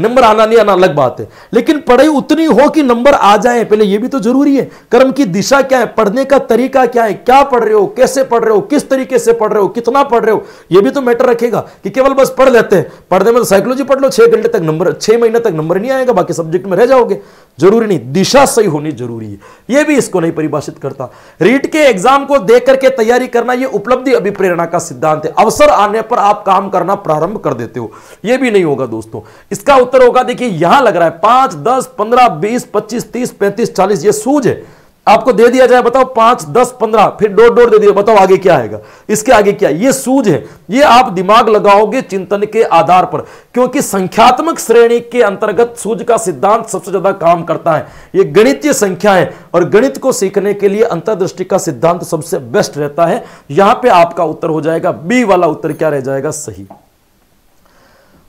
नंबर आना नहीं आना अलग बात है लेकिन पढ़ाई उतनी हो कि नंबर आ जाए पहले ये भी तो जरूरी है कर्म की दिशा क्या है पढ़ने का तरीका क्या है क्या पढ़ रहे हो कैसे पढ़ रहे हो किस तरीके से पढ़ रहे हो कितना पढ़ रहे हो ये भी तो मैटर रखेगा कि केवल बस पढ़ लेते हैं पढ़ने में तो साइकोलॉजी पढ़ लो छह घंटे तक नंबर छह महीने तक नंबर नहीं आएगा बाकी सब्जेक्ट में रह जाओगे जरूरी नहीं दिशा सही होनी जरूरी है यह भी इसको नहीं परिभाषित करता रीट के एग्जाम को देख करके तैयारी करना यह उपलब्धि अभिप्रेरणा का सिद्धांत है अवसर आने पर आप काम करना प्रारंभ कर देते हो यह भी नहीं होगा दोस्तों इसका उत्तर होगा देखिए यहां लग रहा है पांच दस पंद्रह बीस पच्चीस तीस पैंतीस चालीस ये सूझ है आपको दे दिया जाए बताओ पांच दस पंद्रह फिर डोर डोर दे दिया बताओ आगे क्या आएगा इसके आगे क्या ये सूझ है ये आप दिमाग लगाओगे चिंतन के आधार पर क्योंकि संख्यात्मक श्रेणी के अंतर्गत सूझ का सिद्धांत सबसे ज्यादा काम करता है ये गणितीय संख्या है और गणित को सीखने के लिए अंतर्दृष्टि का सिद्धांत सबसे बेस्ट रहता है यहां पर आपका उत्तर हो जाएगा बी वाला उत्तर क्या रह जाएगा सही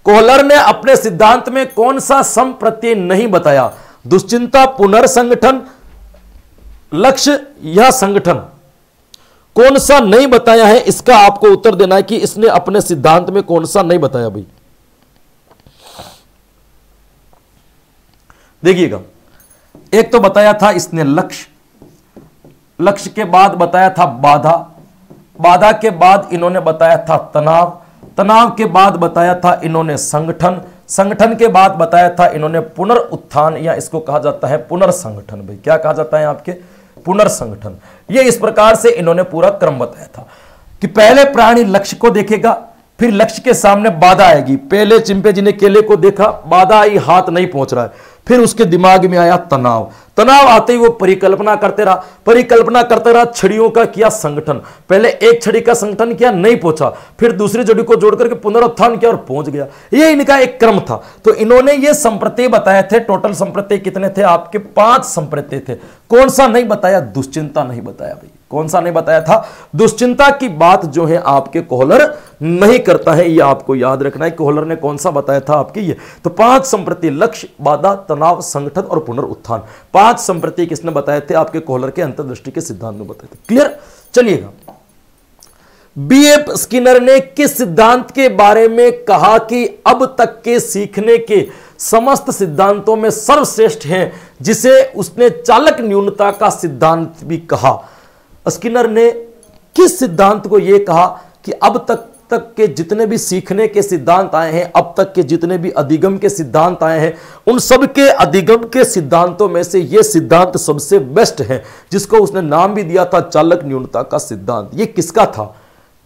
कोहलर ने अपने सिद्धांत में कौन सा सम प्रत्यय नहीं बताया दुश्चिंता पुनर्संगठन लक्ष्य या संगठन कौन सा नहीं बताया है इसका आपको उत्तर देना है कि इसने अपने सिद्धांत में कौन सा नहीं बताया भाई देखिएगा एक तो बताया था इसने लक्ष्य लक्ष्य के बाद बताया था बाधा बाधा के बाद इन्होंने बताया था तनाव तनाव के बाद बताया था इन्होंने संगठन संगठन के बाद बताया था इन्होंने पुनरुत्थान या इसको कहा जाता है पुनर्संगठन भाई क्या कहा जाता है आपके पुनर्संगठन ये इस प्रकार से इन्होंने पूरा क्रम बताया था कि पहले प्राणी लक्ष्य को देखेगा फिर लक्ष्य के सामने बाधा आएगी पहले चिंपे जी ने केले को देखा बाधा आई हाथ नहीं पहुंच रहा है फिर उसके दिमाग में आया तनाव तनाव आते ही वो परिकल्पना करते रहा परिकल्पना करते रहा छड़ियों का किया संगठन पहले एक छड़ी का संगठन किया नहीं पहुंचा फिर दूसरी जड़ी को जोड़ करके पुनरुत्थान किया और पहुंच गया ये इनका एक क्रम था तो इन्होंने ये संप्रत्यय बताए थे टोटल संप्रत्यय कितने थे आपके पांच संप्रत्यय थे कौन सा नहीं बताया दुश्चिंता नहीं बताया भाई कौन सा नहीं बताया था दुश्चिंता की बात जो है आपके कोहलर नहीं करता है ये आपको याद रखना है कोहलर ने कौन सा बताया था आपके ये तो पांच संप्रति लक्ष्य बाधा तनाव संगठन और पुनरुत्थान पांच संप्रति किसने बताए थे आपके कोहलर के अंतर्दृष्टि के सिद्धांत में बताए थे क्लियर चलिएगा बी एफ स्किनर ने किस सिद्धांत के बारे में कहा कि अब तक के सीखने के समस्त सिद्धांतों में सर्वश्रेष्ठ है जिसे उसने चालक न्यूनता का सिद्धांत भी कहा स्किनर ने किस सिद्धांत को यह कहा कि अब तक तक के जितने भी सीखने के सिद्धांत आए हैं अब तक के जितने भी अधिगम के सिद्धांत आए हैं उन सब के अधिगम के सिद्धांतों में से यह सिद्धांत सबसे बेस्ट है जिसको उसने नाम भी दिया था चालक न्यूनता का सिद्धांत यह किसका था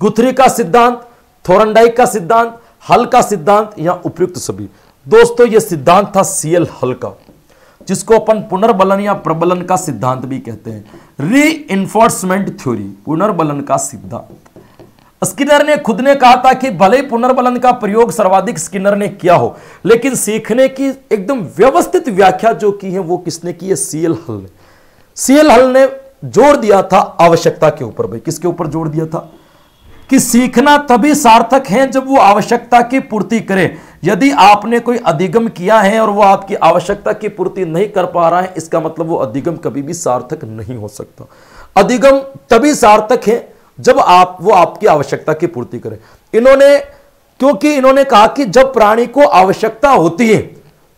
गुथरी का सिद्धांत थोरनडाई का सिद्धांत हल का सिद्धांत या उपयुक्त सभी दोस्तों यह सिद्धांत था सीएल हल का जिसको अपन पुनर्बलन या प्रबलन का सिद्धांत भी कहते हैं री इन्फोर्समेंट थ्योरी पुनर्बलन का सिद्धांत स्किनर ने खुद ने कहा था कि भले ही पुनर्बलन का प्रयोग सर्वाधिक स्किनर ने किया हो लेकिन सीखने की एकदम व्यवस्थित व्याख्या जो की है वो किसने की है सीएल हल ने सीएल हल ने जोर दिया था आवश्यकता के ऊपर भाई किसके ऊपर जोर दिया था कि सीखना तभी सार्थक है जब वो आवश्यकता की पूर्ति करे यदि आपने कोई अधिगम किया है और वो आपकी आवश्यकता की पूर्ति नहीं कर पा रहा है इसका मतलब वो अधिगम कभी भी सार्थक नहीं हो सकता अधिगम तभी सार्थक है जब आप वो आपकी आवश्यकता की पूर्ति करें इन्होंने क्योंकि इन्होंने कहा कि जब प्राणी को आवश्यकता होती है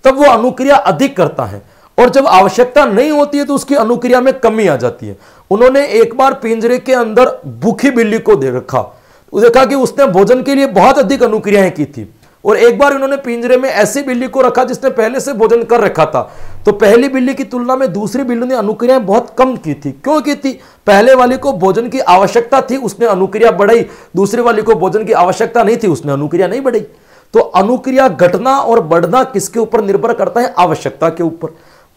तब वो अनुक्रिया अधिक करता है और जब आवश्यकता नहीं होती है तो उसकी अनुक्रिया में कमी आ जाती है उन्होंने एक बार पिंजरे के अंदर भूखी बिल्ली को दे रखा देखा कि उसने भोजन के लिए बहुत अधिक अनुक्रियाएं की थी और एक बार इन्होंने पिंजरे में ऐसी बिल्ली को रखा जिसने पहले से भोजन कर रखा था तो पहली बिल्ली की तुलना में दूसरी बिल्ली ने अनुक्रियाएं बहुत कम की थी क्यों की थी पहले वाली को भोजन की आवश्यकता थी उसने अनुक्रिया बढ़ाई दूसरी वाली को भोजन की आवश्यकता नहीं थी उसने अनुक्रिया नहीं बढ़ाई तो अनुक्रिया घटना और बढ़ना किसके ऊपर निर्भर करता है आवश्यकता के ऊपर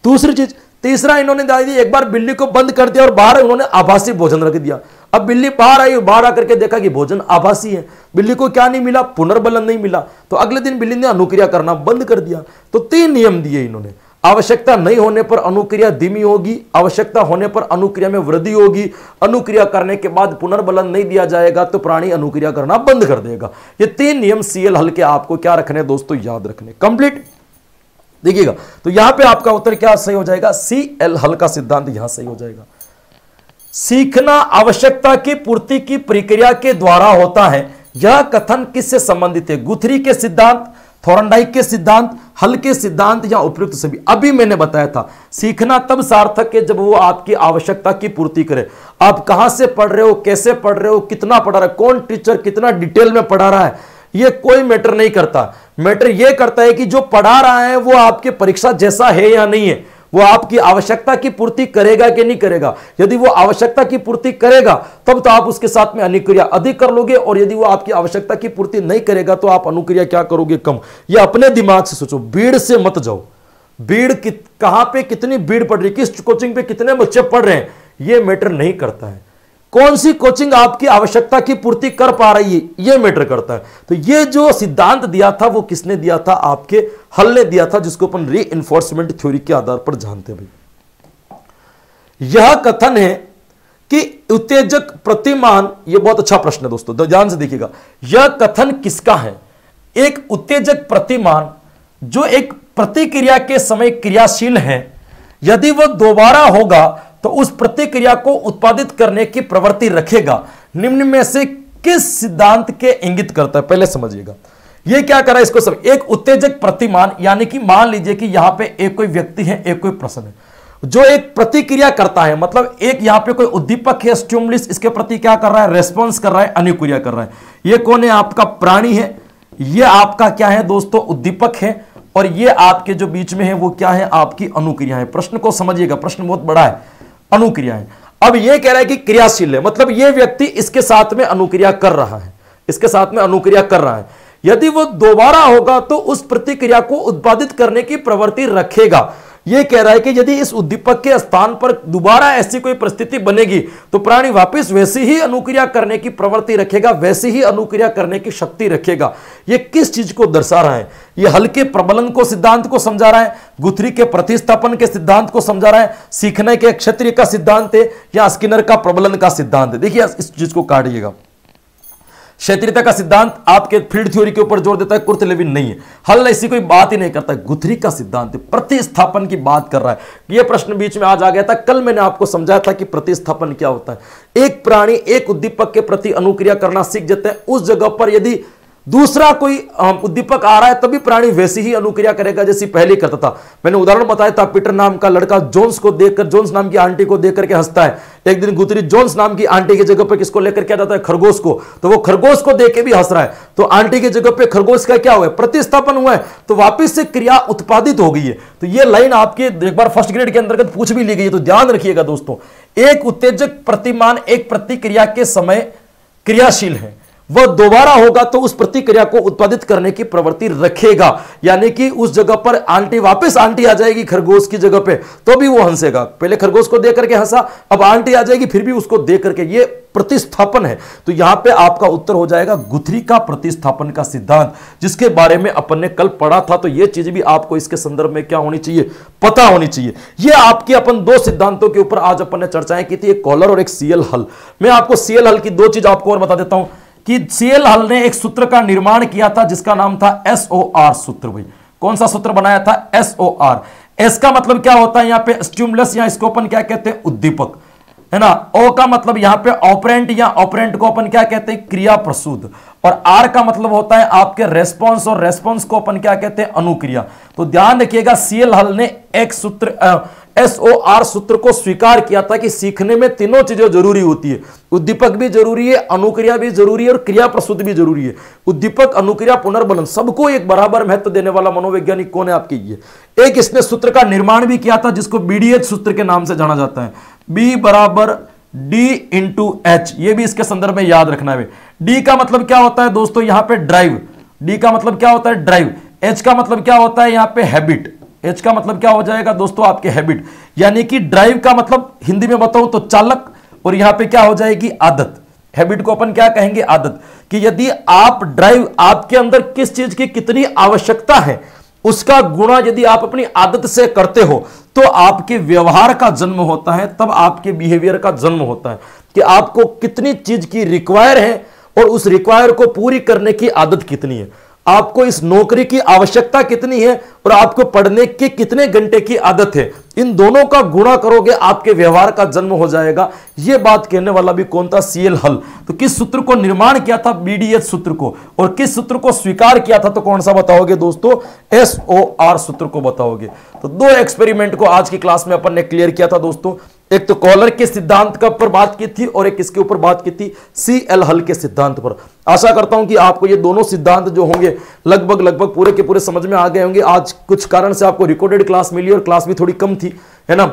दूसरी चीज तीसरा इन्होंने दादी एक बार बिल्ली को बंद कर दिया और बाहर उन्होंने आभासी भोजन रख दिया अब बिल्ली बाहर आई बाहर आकर के देखा कि भोजन आभासी है बिल्ली को क्या नहीं मिला पुनर्बलन नहीं मिला तो अगले दिन बिल्ली ने अनुक्रिया करना बंद कर दिया तो तीन नियम दिए इन्होंने आवश्यकता नहीं होने पर अनुक्रिया धीमी होगी आवश्यकता होने पर अनुक्रिया में वृद्धि होगी अनुक्रिया करने के बाद पुनर्बलन नहीं दिया जाएगा तो प्राणी अनुक्रिया करना बंद कर देगा ये तीन नियम सीएल हल्के आपको क्या रखने दोस्तों याद रखने कंप्लीट देखिएगा तो यहां पे आपका उत्तर क्या सही हो जाएगा सी एल हल का सिद्धांत यहां सही हो जाएगा सीखना आवश्यकता की पूर्ति की प्रक्रिया के द्वारा होता है यह कथन किससे संबंधित है गुथरी के सिद्धांत थोरंडाई के सिद्धांत हल के सिद्धांत या उपयुक्त सभी अभी मैंने बताया था सीखना तब सार्थक है जब वो आपकी आवश्यकता की पूर्ति करे आप कहां से पढ़ रहे हो कैसे पढ़ रहे हो कितना पढ़ा रहा है कौन टीचर कितना डिटेल में पढ़ा रहा है ये कोई मैटर नहीं करता मैटर ये करता है कि जो पढ़ा रहा है वो आपके परीक्षा जैसा है या नहीं है वो आपकी आवश्यकता की पूर्ति करेगा कि नहीं करेगा यदि वो आवश्यकता की पूर्ति करेगा तब तो आप उसके साथ में अनुक्रिया अधिक कर लोगे और यदि वो आपकी आवश्यकता की पूर्ति नहीं करेगा तो आप अनुक्रिया क्या करोगे कम यह अपने दिमाग से सोचो भीड़ से मत जाओ भीड़ कहां पे कितनी भीड़ पड़ रही किस कोचिंग पे कितने बच्चे पढ़ रहे हैं ये मैटर नहीं करता है कौन सी कोचिंग आपकी आवश्यकता की पूर्ति कर पा रही है यह मैटर करता है तो यह जो सिद्धांत दिया था वो किसने दिया था आपके हल ने दिया था जिसको अपन री एनफोर्समेंट थ्योरी के आधार पर जानते भाई यह कथन है कि उत्तेजक प्रतिमान यह बहुत अच्छा प्रश्न है दोस्तों ध्यान से देखिएगा यह कथन किसका है एक उत्तेजक प्रतिमान जो एक प्रतिक्रिया के समय क्रियाशील है यदि वह दोबारा होगा तो उस प्रतिक्रिया को उत्पादित करने की प्रवृत्ति रखेगा निम्न में से किस सिद्धांत के इंगित करता है पहले समझिएगा यह क्या करा इसको सब एक उत्तेजक प्रतिमान यानी कि मान लीजिए कि यहां पे एक कोई व्यक्ति है एक कोई प्रश्न है जो एक प्रतिक्रिया करता है मतलब एक यहाँ पे कोई उद्दीपक है स्ट्यूमलिस इसके प्रति क्या कर रहा है रेस्पॉन्स कर रहा है अनुक्रिया कर रहा है ये कौन है आपका प्राणी है ये आपका क्या है दोस्तों उद्दीपक है और ये आपके जो बीच में है वो क्या है आपकी अनुक्रिया है प्रश्न को समझिएगा प्रश्न बहुत बड़ा है अनुक्रिया है अब यह कह रहा है कि क्रियाशील है मतलब यह व्यक्ति इसके साथ में अनुक्रिया कर रहा है इसके साथ में अनुक्रिया कर रहा है यदि वो दोबारा होगा तो उस प्रतिक्रिया को उत्पादित करने की प्रवृत्ति रखेगा यह कह रहा है कि यदि इस उद्दीपक के स्थान पर दोबारा ऐसी कोई परिस्थिति बनेगी तो प्राणी वापस वैसी ही अनुक्रिया करने की प्रवृत्ति रखेगा वैसी ही अनुक्रिया करने की शक्ति रखेगा यह किस चीज को दर्शा रहा है यह हल्के प्रबलन को सिद्धांत को समझा रहा है गुथरी के प्रतिस्थापन के सिद्धांत को समझा रहा है सीखने के क्षत्रिय का सिद्धांत है या स्किनर का प्रबलन का सिद्धांत है देखिए इस चीज को काटिएगा क्षेत्रीयता का सिद्धांत आपके फील्ड थ्योरी के ऊपर जोर देता है कुर्त लेविन नहीं है हल ऐसी कोई बात ही नहीं करता गुथरी का सिद्धांत प्रतिस्थापन की बात कर रहा है यह प्रश्न बीच में आज आ गया था कल मैंने आपको समझाया था कि प्रतिस्थापन क्या होता है एक प्राणी एक उद्दीपक के प्रति अनुक्रिया करना सीख जाते हैं उस जगह पर यदि दूसरा कोई उद्दीपक आ रहा है तभी प्राणी वैसी ही अनुक्रिया करेगा जैसी पहले करता था मैंने उदाहरण बताया था पीटर नाम का लड़का जोन्स को देखकर जोन्स नाम की आंटी को देख करके हंसता है एक दिन गुतरी जोन्स नाम की आंटी की जगह पर किसको लेकर क्या जाता है खरगोश को तो वो खरगोश को देख के भी हंस रहा है तो आंटी की जगह पर खरगोश का क्या हुआ है प्रतिस्थापन हुआ है तो वापिस से क्रिया उत्पादित हो गई है तो ये लाइन आपके एक बार फर्स्ट ग्रेड के अंतर्गत पूछ भी ली गई है तो ध्यान रखिएगा दोस्तों एक उत्तेजक प्रतिमान एक प्रतिक्रिया के समय क्रियाशील है वह दोबारा होगा तो उस प्रतिक्रिया को उत्पादित करने की प्रवृत्ति रखेगा यानी कि उस जगह पर आंटी वापस आंटी आ जाएगी खरगोश की जगह पे तो भी वो हंसेगा पहले खरगोश को देख करके हंसा अब आंटी आ जाएगी फिर भी उसको देख करके ये प्रतिस्थापन है तो यहां पे आपका उत्तर हो जाएगा गुथरी का प्रतिस्थापन का सिद्धांत जिसके बारे में अपन ने कल पढ़ा था तो यह चीज भी आपको इसके संदर्भ में क्या होनी चाहिए पता होनी चाहिए यह आपके अपन दो सिद्धांतों के ऊपर आज अपन ने चर्चाएं की थी एक कॉलर और एक सीएल हल मैं आपको सीएल हल की दो चीज आपको और बता देता हूं कि सेल हल ने एक सूत्र का निर्माण किया था जिसका नाम था एस ओ आर सूत्र भाई कौन सा सूत्र बनाया था एस ओ आर एस का मतलब क्या होता है यहां पे स्ट्यूमलस या इसको अपन क्या कहते हैं उद्दीपक है ना ओ का मतलब यहां पे ऑपरेंट या ऑपरेंट को अपन क्या कहते हैं क्रिया प्रसूद और आर का मतलब होता है आपके रेस्पॉन्स और रेस्पॉन्स को अपन क्या कहते हैं अनुक्रिया तो ध्यान रखिएगा सीएल हल ने एक सूत्र एसओआर सूत्र को स्वीकार किया था कि सीखने में तीनों चीजें जरूरी होती है उद्दीपक भी जरूरी है अनुक्रिया भी जरूरी है और क्रिया प्रसुद्ध भी जरूरी है उद्दीपक अनुक्रिया पुनर्बलन सबको एक बराबर महत्व देने वाला मनोवैज्ञानिक कौन है आपके ये एक इसने सूत्र का निर्माण भी किया था जिसको बीडीएच सूत्र के नाम से जाना जाता है बी बराबर डी इंटू एच ये भी इसके संदर्भ में याद रखना है डी का मतलब क्या होता है दोस्तों यहां पे ड्राइव डी का मतलब क्या होता है ड्राइव एच का मतलब क्या होता है यहां पे हैबिट एच का मतलब क्या हो जाएगा दोस्तों आपके हैबिट यानी कि ड्राइव का मतलब हिंदी में बताऊं तो चालक और यहां पे क्या हो जाएगी आदत हैबिट को अपन क्या कहेंगे आदत कि यदि आप ड्राइव आपके अंदर किस चीज की कितनी आवश्यकता है उसका गुणा यदि आप अपनी आदत से करते हो तो आपके व्यवहार का जन्म होता है तब आपके बिहेवियर का जन्म होता है कि आपको कितनी चीज की रिक्वायर है और उस रिक्वायर को पूरी करने की आदत कितनी है आपको इस नौकरी की आवश्यकता कितनी है और आपको पढ़ने के कितने घंटे की आदत है इन दोनों का गुणा करोगे आपके व्यवहार का जन्म हो जाएगा यह बात कहने वाला भी कौन था सीएल हल तो किस सूत्र को निर्माण किया था बीडीएस सूत्र को और किस सूत्र को स्वीकार किया था तो कौन सा बताओगे दोस्तों एस ओ आर सूत्र को बताओगे तो दो एक्सपेरिमेंट को आज की क्लास में अपन ने क्लियर किया था दोस्तों एक तो कॉलर के सिद्धांत का पर बात की थी और एक इसके ऊपर बात की थी सी एल हल के सिद्धांत पर आशा करता हूं कि आपको ये दोनों सिद्धांत जो होंगे लगभग लगभग पूरे के पूरे समझ में आ गए होंगे आज कुछ कारण से आपको रिकॉर्डेड क्लास मिली और क्लास भी थोड़ी कम थी है ना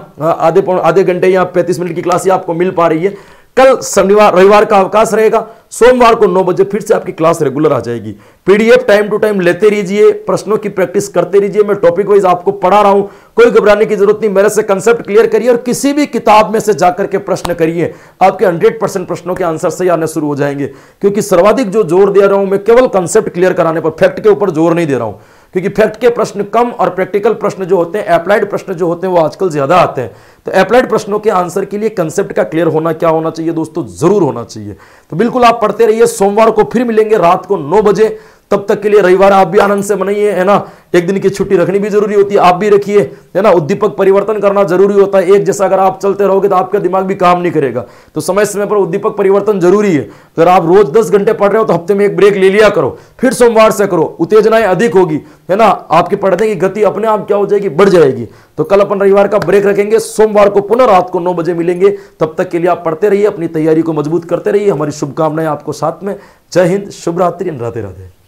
आधे आधे घंटे या पैंतीस मिनट की क्लास ही आपको मिल पा रही है कल शनिवार रविवार का अवकाश रहेगा सोमवार को नौ बजे फिर से आपकी क्लास रेगुलर आ जाएगी पीडीएफ टाइम टू टाइम लेते रहिए प्रश्नों की प्रैक्टिस करते रहिए मैं टॉपिक वाइज आपको पढ़ा रहा हूं कोई घबराने की जरूरत नहीं मेरे से कंसेप्ट क्लियर करिए और किसी भी किताब में से जाकर के प्रश्न करिए आपके हंड्रेड परसेंट प्रश्नों के आंसर सही आने शुरू हो जाएंगे क्योंकि सर्वाधिक जो जोर दे रहा हूं मैं केवल कंसेप्ट क्लियर कराने पर फैक्ट के ऊपर जोर नहीं दे रहा हूं क्योंकि फैक्ट के प्रश्न कम और प्रैक्टिकल प्रश्न जो होते हैं अप्लाइड प्रश्न जो होते हैं वो आजकल ज़्यादा आते हैं तो अप्लाइड प्रश्नों के आंसर के लिए कंसेप्ट का क्लियर होना क्या होना चाहिए दोस्तों ज़रूर होना चाहिए तो बिल्कुल आप पढ़ते रहिए सोमवार को फिर मिलेंगे रात को नौ बजे तब तक के लिए रविवार आप भी आनंद से मनाइए है ना एक दिन की छुट्टी रखनी भी जरूरी होती है आप भी रखिए है ना उद्दीपक परिवर्तन करना जरूरी होता है एक जैसा अगर आप चलते रहोगे तो आपका दिमाग भी काम नहीं करेगा तो समय समय पर उद्दीपक परिवर्तन जरूरी है अगर आप रोज दस घंटे पढ़ रहे हो तो हफ्ते में एक ब्रेक ले लिया करो फिर सोमवार से करो उत्तेजनाएं अधिक होगी है ना आपके पढ़ने की गति अपने आप क्या हो जाएगी बढ़ जाएगी तो कल अपन रविवार का ब्रेक रखेंगे सोमवार को पुनः रात को नौ बजे मिलेंगे तब तक के लिए आप पढ़ते रहिए अपनी तैयारी को मजबूत करते रहिए हमारी शुभकामनाएं आपको साथ में जय हिंद शुभरात्रि राधे राधे